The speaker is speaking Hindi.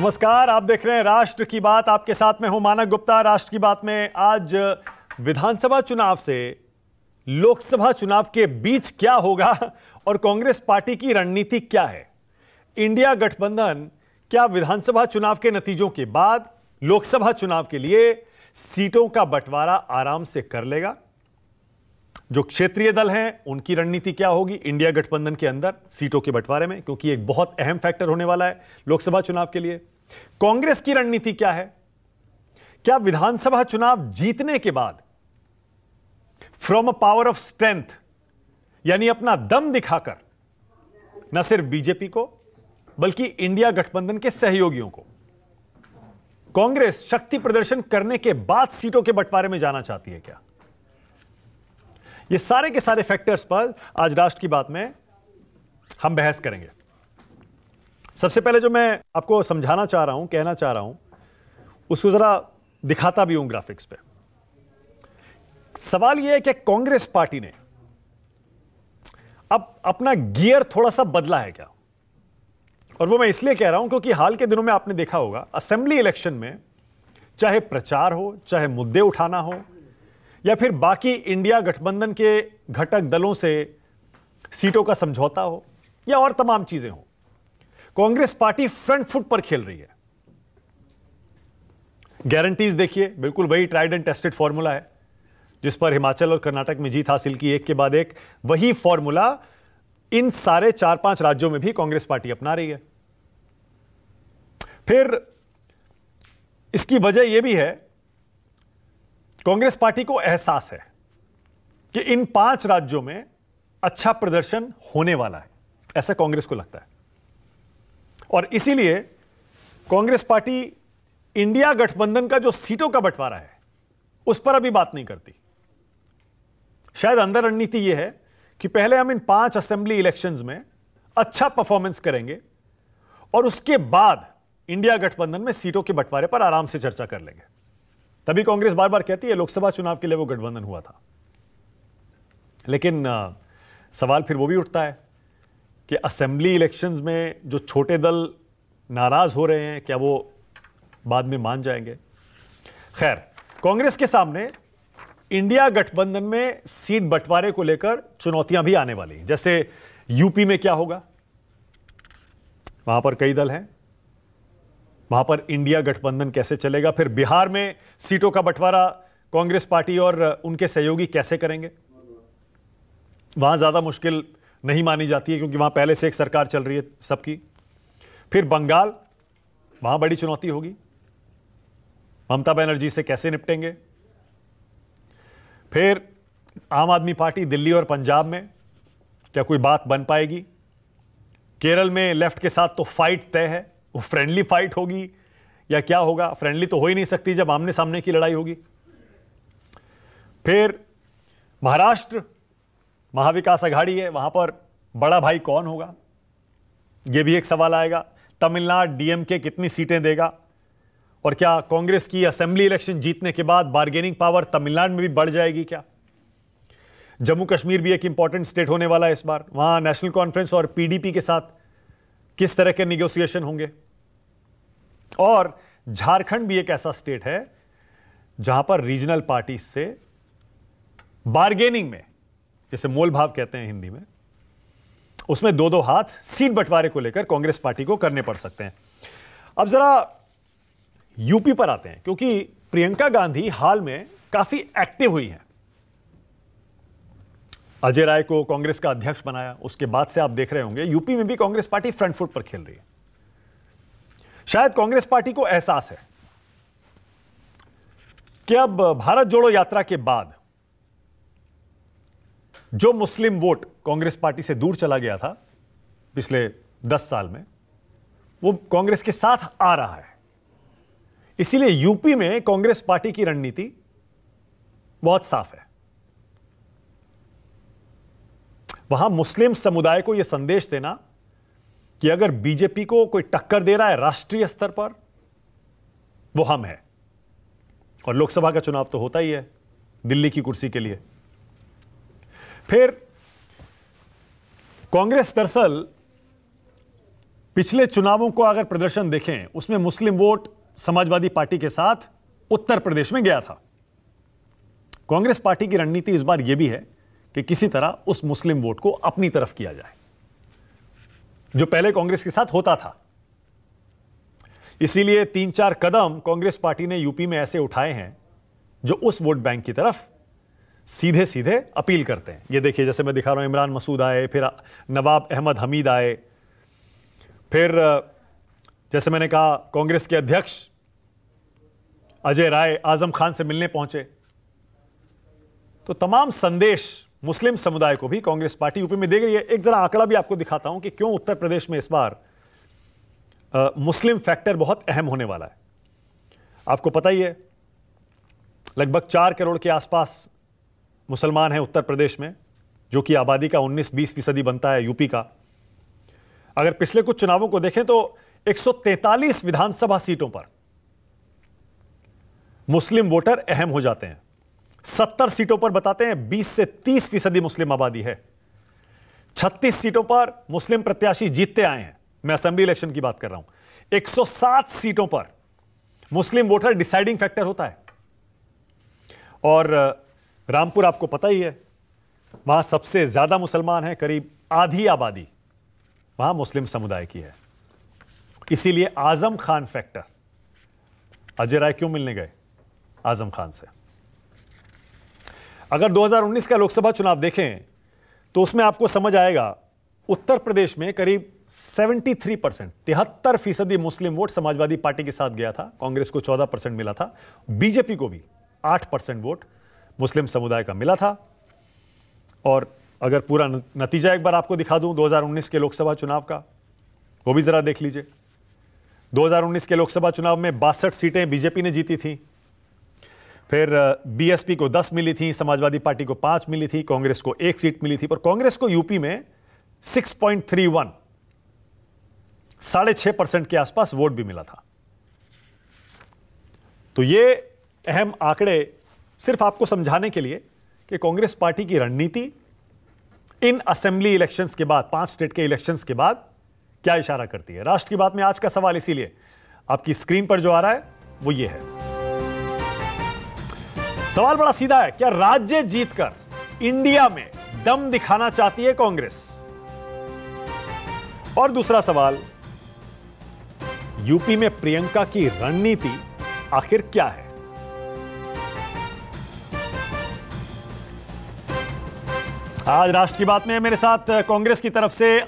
नमस्कार आप देख रहे हैं राष्ट्र की बात आपके साथ में हूं मानक गुप्ता राष्ट्र की बात में आज विधानसभा चुनाव से लोकसभा चुनाव के बीच क्या होगा और कांग्रेस पार्टी की रणनीति क्या है इंडिया गठबंधन क्या विधानसभा चुनाव के नतीजों के बाद लोकसभा चुनाव के लिए सीटों का बंटवारा आराम से कर लेगा जो क्षेत्रीय दल हैं उनकी रणनीति क्या होगी इंडिया गठबंधन के अंदर सीटों के बंटवारे में क्योंकि एक बहुत अहम फैक्टर होने वाला है लोकसभा चुनाव के लिए कांग्रेस की रणनीति क्या है क्या विधानसभा चुनाव जीतने के बाद from a power of strength यानी अपना दम दिखाकर न सिर्फ बीजेपी को बल्कि इंडिया गठबंधन के सहयोगियों को कांग्रेस शक्ति प्रदर्शन करने के बाद सीटों के बंटवारे में जाना चाहती है क्या ये सारे के सारे फैक्टर्स पर आज राष्ट्र की बात में हम बहस करेंगे सबसे पहले जो मैं आपको समझाना चाह रहा हूं कहना चाह रहा हूं उसको जरा दिखाता भी हूं ग्राफिक्स पे सवाल यह है कि कांग्रेस पार्टी ने अब अपना गियर थोड़ा सा बदला है क्या और वो मैं इसलिए कह रहा हूं क्योंकि हाल के दिनों में आपने देखा होगा असेंबली इलेक्शन में चाहे प्रचार हो चाहे मुद्दे उठाना हो या फिर बाकी इंडिया गठबंधन के घटक दलों से सीटों का समझौता हो या और तमाम चीजें हो कांग्रेस पार्टी फ्रंट फुट पर खेल रही है गारंटीज देखिए बिल्कुल वही ट्राइड एंड टेस्टेड फॉर्मूला है जिस पर हिमाचल और कर्नाटक में जीत हासिल की एक के बाद एक वही फॉर्मूला इन सारे चार पांच राज्यों में भी कांग्रेस पार्टी अपना रही है फिर इसकी वजह यह भी है कांग्रेस पार्टी को एहसास है कि इन पांच राज्यों में अच्छा प्रदर्शन होने वाला है ऐसा कांग्रेस को लगता है और इसीलिए कांग्रेस पार्टी इंडिया गठबंधन का जो सीटों का बंटवारा है उस पर अभी बात नहीं करती शायद अंदर रणनीति यह है कि पहले हम इन पांच असेंबली इलेक्शंस में अच्छा परफॉर्मेंस करेंगे और उसके बाद इंडिया गठबंधन में सीटों के बंटवारे पर आराम से चर्चा कर लेंगे तभी कांग्रेस बार बार कहती है लोकसभा चुनाव के लिए वो गठबंधन हुआ था लेकिन सवाल फिर वो भी उठता है कि असेंबली इलेक्शंस में जो छोटे दल नाराज हो रहे हैं क्या वो बाद में मान जाएंगे खैर कांग्रेस के सामने इंडिया गठबंधन में सीट बंटवारे को लेकर चुनौतियां भी आने वाली जैसे यूपी में क्या होगा वहां पर कई दल हैं वहां पर इंडिया गठबंधन कैसे चलेगा फिर बिहार में सीटों का बंटवारा कांग्रेस पार्टी और उनके सहयोगी कैसे करेंगे वहां ज्यादा मुश्किल नहीं मानी जाती है क्योंकि वहां पहले से एक सरकार चल रही है सबकी फिर बंगाल वहां बड़ी चुनौती होगी ममता बनर्जी से कैसे निपटेंगे फिर आम आदमी पार्टी दिल्ली और पंजाब में क्या कोई बात बन पाएगी केरल में लेफ्ट के साथ तो फाइट तय है वो फ्रेंडली फाइट होगी या क्या होगा फ्रेंडली तो हो ही नहीं सकती जब आमने सामने की लड़ाई होगी फिर महाराष्ट्र महाविकास अघाड़ी है वहां पर बड़ा भाई कौन होगा यह भी एक सवाल आएगा तमिलनाडु डीएमके कितनी सीटें देगा और क्या कांग्रेस की असेंबली इलेक्शन जीतने के बाद बार्गेनिंग पावर तमिलनाडु में भी बढ़ जाएगी क्या जम्मू कश्मीर भी एक इंपॉर्टेंट स्टेट होने वाला है इस बार वहां नेशनल कॉन्फ्रेंस और पीडीपी के साथ किस तरह के निगोसिएशन होंगे और झारखंड भी एक ऐसा स्टेट है जहां पर रीजनल पार्टी से बार्गेनिंग में जिसे मोल भाव कहते हैं हिंदी में उसमें दो दो हाथ सीट बंटवारे को लेकर कांग्रेस पार्टी को करने पड़ सकते हैं अब जरा यूपी पर आते हैं क्योंकि प्रियंका गांधी हाल में काफी एक्टिव हुई हैं अजय राय को कांग्रेस का अध्यक्ष बनाया उसके बाद से आप देख रहे होंगे यूपी में भी कांग्रेस पार्टी फ्रंट फुट पर खेल रही है शायद कांग्रेस पार्टी को एहसास है कि अब भारत जोड़ो यात्रा के बाद जो मुस्लिम वोट कांग्रेस पार्टी से दूर चला गया था पिछले दस साल में वो कांग्रेस के साथ आ रहा है इसीलिए यूपी में कांग्रेस पार्टी की रणनीति बहुत साफ है वहां मुस्लिम समुदाय को यह संदेश देना कि अगर बीजेपी को कोई टक्कर दे रहा है राष्ट्रीय स्तर पर वो हम है और लोकसभा का चुनाव तो होता ही है दिल्ली की कुर्सी के लिए फिर कांग्रेस दरअसल पिछले चुनावों को अगर प्रदर्शन देखें उसमें मुस्लिम वोट समाजवादी पार्टी के साथ उत्तर प्रदेश में गया था कांग्रेस पार्टी की रणनीति इस बार यह भी है कि किसी तरह उस मुस्लिम वोट को अपनी तरफ किया जाए जो पहले कांग्रेस के साथ होता था इसीलिए तीन चार कदम कांग्रेस पार्टी ने यूपी में ऐसे उठाए हैं जो उस वोट बैंक की तरफ सीधे सीधे अपील करते हैं ये देखिए जैसे मैं दिखा रहा हूं इमरान मसूद आए फिर नवाब अहमद हमीद आए फिर जैसे मैंने कहा कांग्रेस के अध्यक्ष अजय राय आजम खान से मिलने पहुंचे तो तमाम संदेश मुस्लिम समुदाय को भी कांग्रेस पार्टी यूपी में दे गई है एक जरा आंकड़ा भी आपको दिखाता हूं कि क्यों उत्तर प्रदेश में इस बार आ, मुस्लिम फैक्टर बहुत अहम होने वाला है आपको पता ही है लगभग चार करोड़ के आसपास मुसलमान हैं उत्तर प्रदेश में जो कि आबादी का 19-20 फीसदी बनता है यूपी का अगर पिछले कुछ चुनावों को देखें तो 143 विधानसभा सीटों पर मुस्लिम वोटर अहम हो जाते हैं सत्तर सीटों पर बताते हैं बीस से तीस फीसदी मुस्लिम आबादी है छत्तीस सीटों पर मुस्लिम प्रत्याशी जीतते आए हैं मैं असेंबली इलेक्शन की बात कर रहा हूं 107 सीटों पर मुस्लिम वोटर डिसाइडिंग फैक्टर होता है और रामपुर आपको पता ही है वहां सबसे ज्यादा मुसलमान है करीब आधी आबादी वहां मुस्लिम समुदाय की है इसीलिए आजम खान फैक्टर अजय राय क्यों मिलने गए आजम खान से अगर 2019 का लोकसभा चुनाव देखें तो उसमें आपको समझ आएगा उत्तर प्रदेश में करीब 73 परसेंट तिहत्तर फीसदी मुस्लिम वोट समाजवादी पार्टी के साथ गया था कांग्रेस को 14 परसेंट मिला था बीजेपी को भी 8 परसेंट वोट मुस्लिम समुदाय का मिला था और अगर पूरा नतीजा एक बार आपको दिखा दूं 2019 के लोकसभा चुनाव का वो भी ज़रा देख लीजिए 2019 के लोकसभा चुनाव में बासठ सीटें बीजेपी ने जीती थी फिर बीएसपी को 10 मिली थी समाजवादी पार्टी को 5 मिली थी कांग्रेस को एक सीट मिली थी पर कांग्रेस को यूपी में 6.31 साढ़े छह परसेंट के आसपास वोट भी मिला था तो ये अहम आंकड़े सिर्फ आपको समझाने के लिए कि कांग्रेस पार्टी की रणनीति इन असेंबली इलेक्शंस के बाद पांच स्टेट के इलेक्शंस के बाद क्या इशारा करती है राष्ट्र की बात में आज का सवाल इसीलिए आपकी स्क्रीन पर जो आ रहा है वो ये है सवाल बड़ा सीधा है क्या राज्य जीतकर इंडिया में दम दिखाना चाहती है कांग्रेस और दूसरा सवाल यूपी में प्रियंका की रणनीति आखिर क्या है आज राष्ट्र की बात में मेरे साथ कांग्रेस की तरफ से